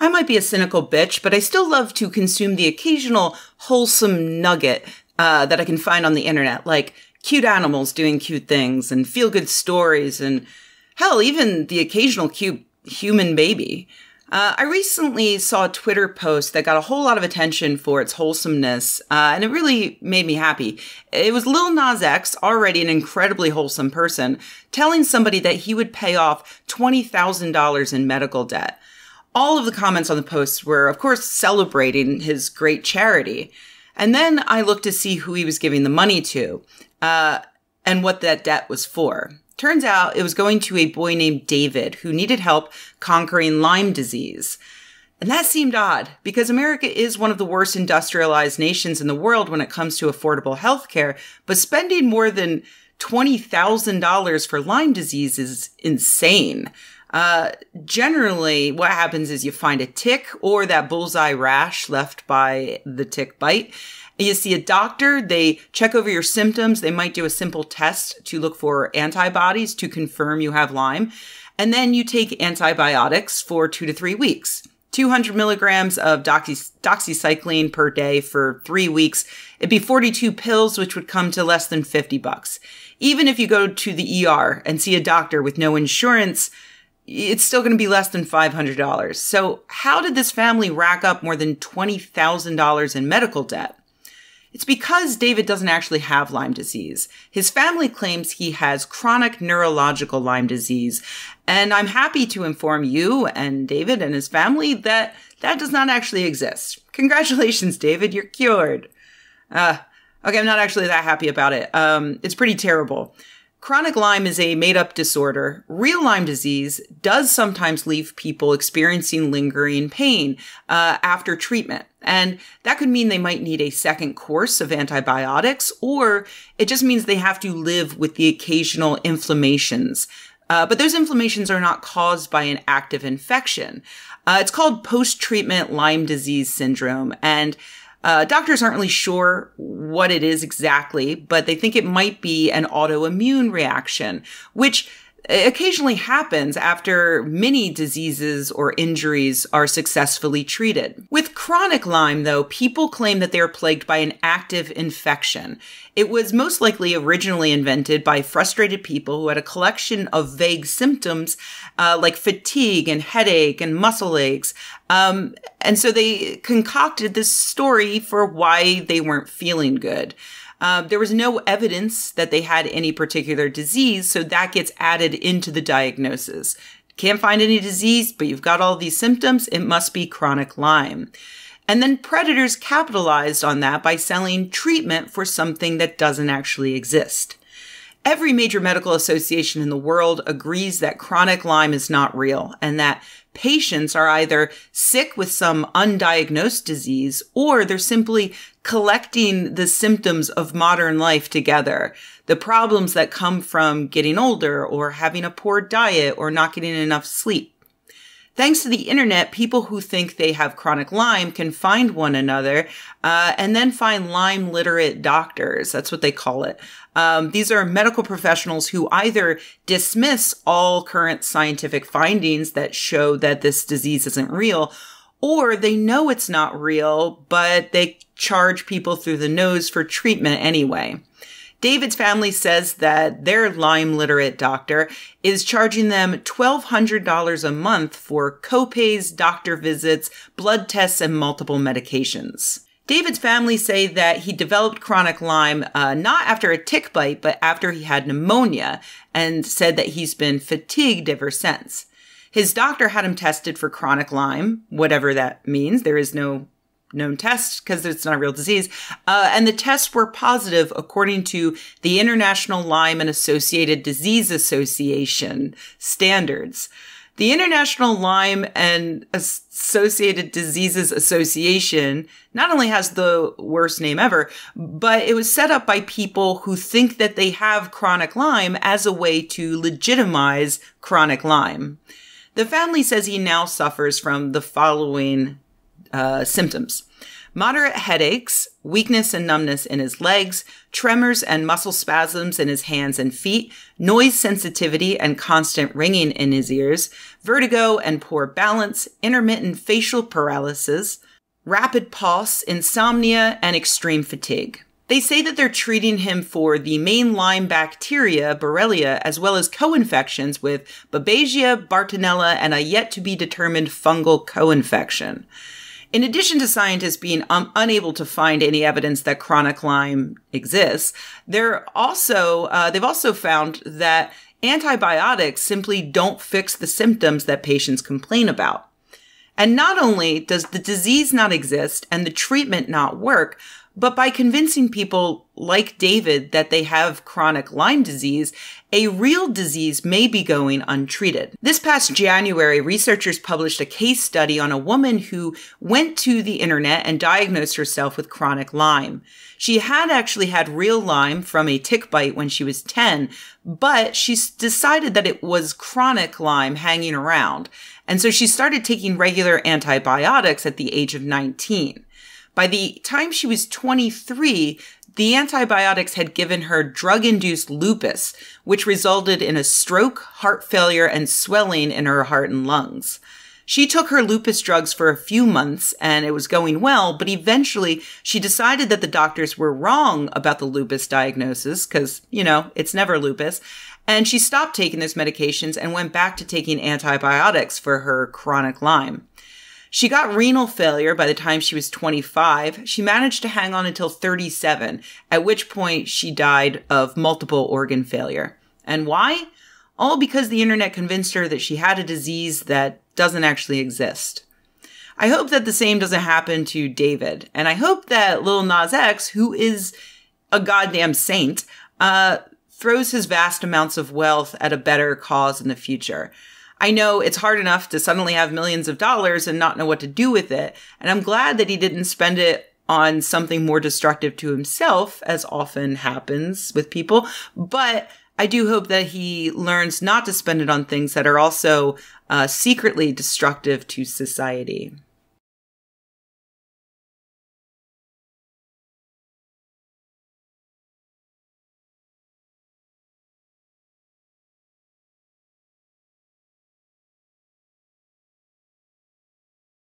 I might be a cynical bitch, but I still love to consume the occasional wholesome nugget uh, that I can find on the internet, like cute animals doing cute things and feel good stories and hell, even the occasional cute human baby. Uh, I recently saw a Twitter post that got a whole lot of attention for its wholesomeness, uh, and it really made me happy. It was Lil Nas X, already an incredibly wholesome person, telling somebody that he would pay off $20,000 in medical debt all of the comments on the post were, of course, celebrating his great charity. And then I looked to see who he was giving the money to uh, and what that debt was for. Turns out it was going to a boy named David who needed help conquering Lyme disease. And that seemed odd because America is one of the worst industrialized nations in the world when it comes to affordable health care, but spending more than $20,000 for Lyme disease is insane. Uh, generally, what happens is you find a tick or that bullseye rash left by the tick bite. You see a doctor, they check over your symptoms. They might do a simple test to look for antibodies to confirm you have Lyme. And then you take antibiotics for two to three weeks. 200 milligrams of doxy, doxycycline per day for three weeks. It'd be 42 pills, which would come to less than 50 bucks. Even if you go to the ER and see a doctor with no insurance, it's still going to be less than $500. So, how did this family rack up more than $20,000 in medical debt? It's because David doesn't actually have Lyme disease. His family claims he has chronic neurological Lyme disease. And I'm happy to inform you and David and his family that that does not actually exist. Congratulations, David, you're cured. Uh, okay, I'm not actually that happy about it. Um, it's pretty terrible. Chronic Lyme is a made up disorder. Real Lyme disease does sometimes leave people experiencing lingering pain uh, after treatment. And that could mean they might need a second course of antibiotics, or it just means they have to live with the occasional inflammations. Uh, but those inflammations are not caused by an active infection. Uh, it's called post treatment Lyme disease syndrome. And uh, doctors aren't really sure what it is exactly, but they think it might be an autoimmune reaction, which occasionally happens after many diseases or injuries are successfully treated. With chronic Lyme, though, people claim that they are plagued by an active infection. It was most likely originally invented by frustrated people who had a collection of vague symptoms uh, like fatigue and headache and muscle aches. Um, and so they concocted this story for why they weren't feeling good. Um, there was no evidence that they had any particular disease, so that gets added into the diagnosis. Can't find any disease, but you've got all these symptoms. It must be chronic Lyme. And then predators capitalized on that by selling treatment for something that doesn't actually exist. Every major medical association in the world agrees that chronic Lyme is not real and that patients are either sick with some undiagnosed disease or they're simply collecting the symptoms of modern life together. The problems that come from getting older or having a poor diet or not getting enough sleep. Thanks to the internet, people who think they have chronic Lyme can find one another uh, and then find Lyme literate doctors. That's what they call it. Um, these are medical professionals who either dismiss all current scientific findings that show that this disease isn't real, or they know it's not real, but they charge people through the nose for treatment anyway. David's family says that their Lyme literate doctor is charging them $1,200 a month for copays, doctor visits, blood tests, and multiple medications. David's family say that he developed chronic Lyme uh, not after a tick bite, but after he had pneumonia, and said that he's been fatigued ever since. His doctor had him tested for chronic Lyme, whatever that means. There is no known test because it's not a real disease. Uh, and the tests were positive according to the International Lyme and Associated Disease Association standards. The International Lyme and Associated Diseases Association not only has the worst name ever, but it was set up by people who think that they have chronic Lyme as a way to legitimize chronic Lyme. The family says he now suffers from the following uh, symptoms moderate headaches, weakness and numbness in his legs, tremors and muscle spasms in his hands and feet, noise sensitivity and constant ringing in his ears, vertigo and poor balance, intermittent facial paralysis, rapid pulse, insomnia, and extreme fatigue. They say that they're treating him for the main Lyme bacteria, Borrelia, as well as co-infections with Babesia, Bartonella, and a yet to be determined fungal co-infection. In addition to scientists being um, unable to find any evidence that chronic Lyme exists, they're also uh, they've also found that antibiotics simply don't fix the symptoms that patients complain about. And not only does the disease not exist and the treatment not work, but by convincing people like David that they have chronic Lyme disease, a real disease may be going untreated. This past January, researchers published a case study on a woman who went to the internet and diagnosed herself with chronic Lyme. She had actually had real Lyme from a tick bite when she was 10, but she decided that it was chronic Lyme hanging around. And so she started taking regular antibiotics at the age of 19. By the time she was 23, the antibiotics had given her drug induced lupus, which resulted in a stroke, heart failure, and swelling in her heart and lungs. She took her lupus drugs for a few months and it was going well, but eventually she decided that the doctors were wrong about the lupus diagnosis because, you know, it's never lupus. And she stopped taking those medications and went back to taking antibiotics for her chronic Lyme. She got renal failure by the time she was 25. She managed to hang on until 37, at which point she died of multiple organ failure. And why? All because the internet convinced her that she had a disease that doesn't actually exist. I hope that the same doesn't happen to David. And I hope that Lil Nas X, who is a goddamn saint, uh, throws his vast amounts of wealth at a better cause in the future. I know it's hard enough to suddenly have millions of dollars and not know what to do with it. And I'm glad that he didn't spend it on something more destructive to himself, as often happens with people. But I do hope that he learns not to spend it on things that are also uh, secretly destructive to society.